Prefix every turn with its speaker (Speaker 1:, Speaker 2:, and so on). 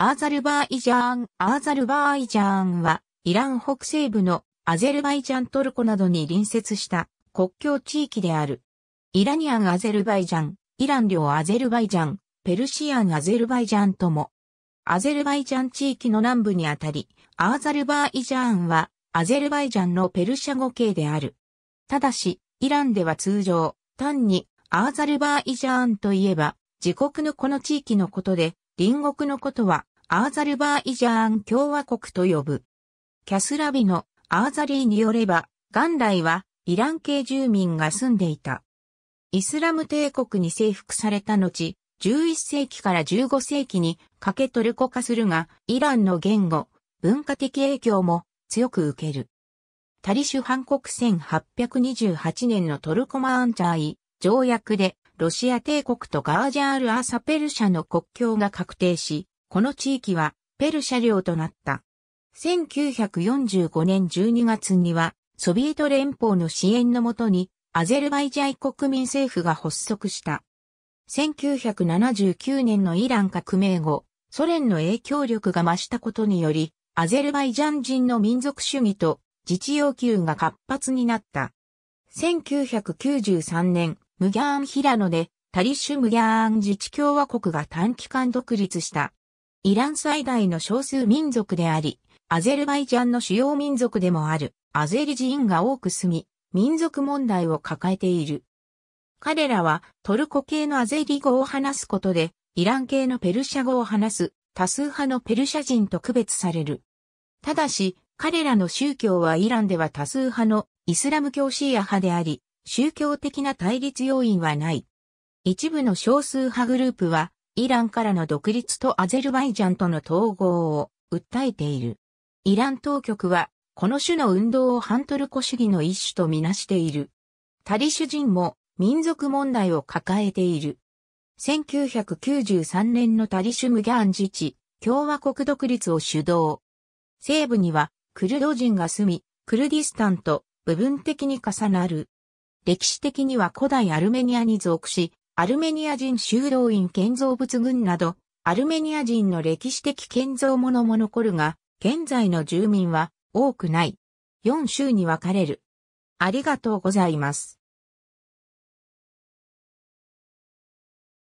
Speaker 1: アーザルバイジャーン、アーザルバイジャーンは、イラン北西部のアゼルバイジャントルコなどに隣接した国境地域である。イラニアンアゼルバイジャン、イラン領アゼルバイジャン、ペルシアンアゼルバイジャンとも、アゼルバイジャン地域の南部にあたり、アーザルバイジャーンは、アゼルバイジャンのペルシャ語系である。ただし、イランでは通常、単に、アーザルバイジャーンといえば、自国のこの地域のことで、隣国のことは、アーザルバーイジャーン共和国と呼ぶ。キャスラビのアーザリーによれば、元来はイラン系住民が住んでいた。イスラム帝国に征服された後、11世紀から15世紀にかけトルコ化するが、イランの言語、文化的影響も強く受ける。タリシュ反国1828年のトルコマーンチャーイ条約でロシア帝国とガージャール・アーサペルシャの国境が確定し、この地域はペルシャ領となった。1945年12月には、ソビエト連邦の支援のもとに、アゼルバイジャイ国民政府が発足した。1979年のイラン革命後、ソ連の影響力が増したことにより、アゼルバイジャン人の民族主義と自治要求が活発になった。1993年、ムギャーン・ヒラノで、タリッシュ・ムギャーン自治共和国が短期間独立した。イラン最大の少数民族であり、アゼルバイジャンの主要民族でもあるアゼリ人が多く住み、民族問題を抱えている。彼らはトルコ系のアゼリ語を話すことで、イラン系のペルシャ語を話す多数派のペルシャ人と区別される。ただし、彼らの宗教はイランでは多数派のイスラム教シーア派であり、宗教的な対立要因はない。一部の少数派グループはイランからの独立とアゼルバイジャンとの統合を訴えている。イラン当局は、この種の運動を反トルコ主義の一種とみなしている。タリシュ人も民族問題を抱えている。1993年のタリシュムギャン自治、共和国独立を主導。西部にはクルド人が住み、クルディスタンと部分的に重なる。歴史的には古代アルメニアに属し、アルメニア人修道院建造物群など、アルメニア人の歴史的建造物も残るが、現在の住民は多くない。4州に分かれる。ありがとうございます。